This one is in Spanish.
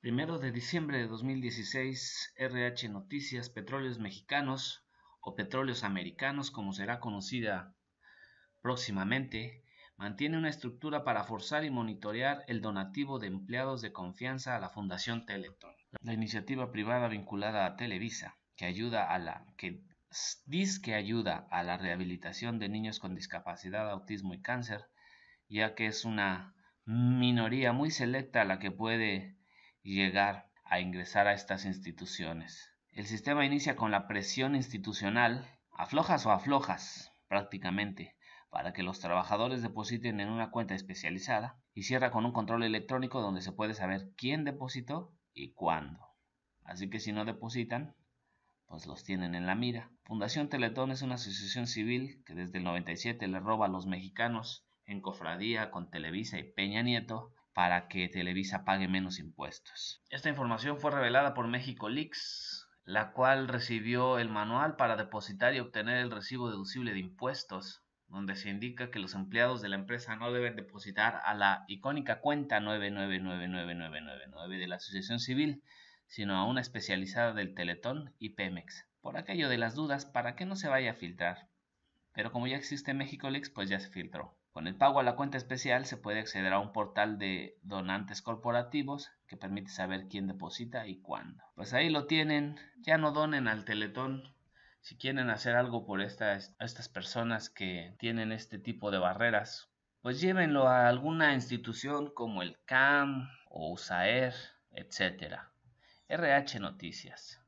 Primero de diciembre de 2016, RH Noticias Petróleos Mexicanos o Petróleos Americanos, como será conocida próximamente, mantiene una estructura para forzar y monitorear el donativo de empleados de confianza a la Fundación Teletón, la iniciativa privada vinculada a Televisa, que ayuda a la que dice que ayuda a la rehabilitación de niños con discapacidad, autismo y cáncer, ya que es una minoría muy selecta la que puede llegar a ingresar a estas instituciones. El sistema inicia con la presión institucional, aflojas o aflojas prácticamente, para que los trabajadores depositen en una cuenta especializada y cierra con un control electrónico donde se puede saber quién depositó y cuándo. Así que si no depositan, pues los tienen en la mira. Fundación Teletón es una asociación civil que desde el 97 le roba a los mexicanos en cofradía con Televisa y Peña Nieto para que Televisa pague menos impuestos. Esta información fue revelada por México Leaks, la cual recibió el manual para depositar y obtener el recibo deducible de impuestos, donde se indica que los empleados de la empresa no deben depositar a la icónica cuenta 9999999 de la Asociación Civil, sino a una especializada del Teletón y Pemex, por aquello de las dudas para que no se vaya a filtrar. Pero como ya existe México Leaks, pues ya se filtró. Con el pago a la cuenta especial se puede acceder a un portal de donantes corporativos que permite saber quién deposita y cuándo. Pues ahí lo tienen, ya no donen al teletón. Si quieren hacer algo por estas, estas personas que tienen este tipo de barreras, pues llévenlo a alguna institución como el CAM o USAER, etc. RH Noticias.